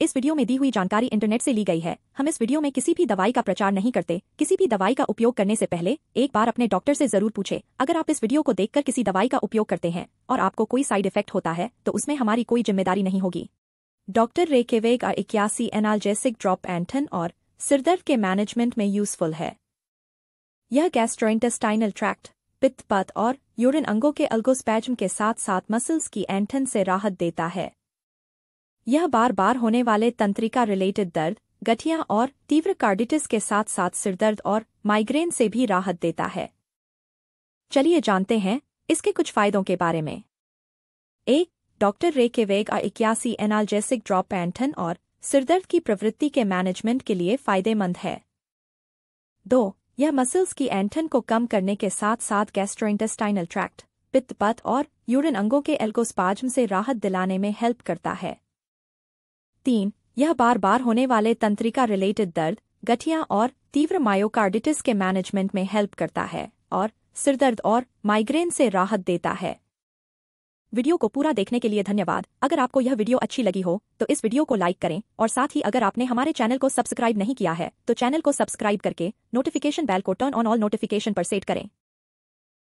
इस वीडियो में दी हुई जानकारी इंटरनेट से ली गई है हम इस वीडियो में किसी भी दवाई का प्रचार नहीं करते किसी भी दवाई का उपयोग करने से पहले एक बार अपने डॉक्टर से जरूर पूछे अगर आप इस वीडियो को देखकर किसी दवाई का उपयोग करते हैं और आपको कोई साइड इफेक्ट होता है तो उसमें हमारी कोई जिम्मेदारी नहीं होगी डॉक्टर रेकेवेग और इक्यासी एनालजेसिक ड्रॉप एंथन और सिरदर्द के मैनेजमेंट में यूजफुल है यह गैस्ट्रोइंटेस्टाइनल ट्रैक्ट पित्त पथ और यूरिन अंगों के अल्गोस्पैजम के साथ साथ मसल्स की एंथन से राहत देता है यह बार बार होने वाले तंत्रिका रिलेटेड दर्द गठिया और तीव्र कार्डिटिस के साथ साथ सिरदर्द और माइग्रेन से भी राहत देता है चलिए जानते हैं इसके कुछ फायदों के बारे में एक डॉक्टर रे के वेग और इक्यासी एनाल्जेसिक ड्रॉप पैंथन और सिरदर्द की प्रवृत्ति के मैनेजमेंट के लिए फायदेमंद है दो यह मसल्स की एंथन को कम करने के साथ साथ गैस्ट्रोइंटेस्टाइनल ट्रैक्ट पित्तपथ और यूरिन अंगों के एल्कोस्पाज्म से राहत दिलाने में हेल्प करता है तीन यह बार बार होने वाले तंत्रिका रिलेटेड दर्द गठिया और तीव्र मायोकार्डिटिस के मैनेजमेंट में हेल्प करता है और सिरदर्द और माइग्रेन से राहत देता है वीडियो को पूरा देखने के लिए धन्यवाद अगर आपको यह वीडियो अच्छी लगी हो तो इस वीडियो को लाइक करें और साथ ही अगर आपने हमारे चैनल को सब्सक्राइब नहीं किया है तो चैनल को सब्सक्राइब करके नोटिफिकेशन बेल को टर्न ऑन ऑल नोटिफिकेशन पर सेट करें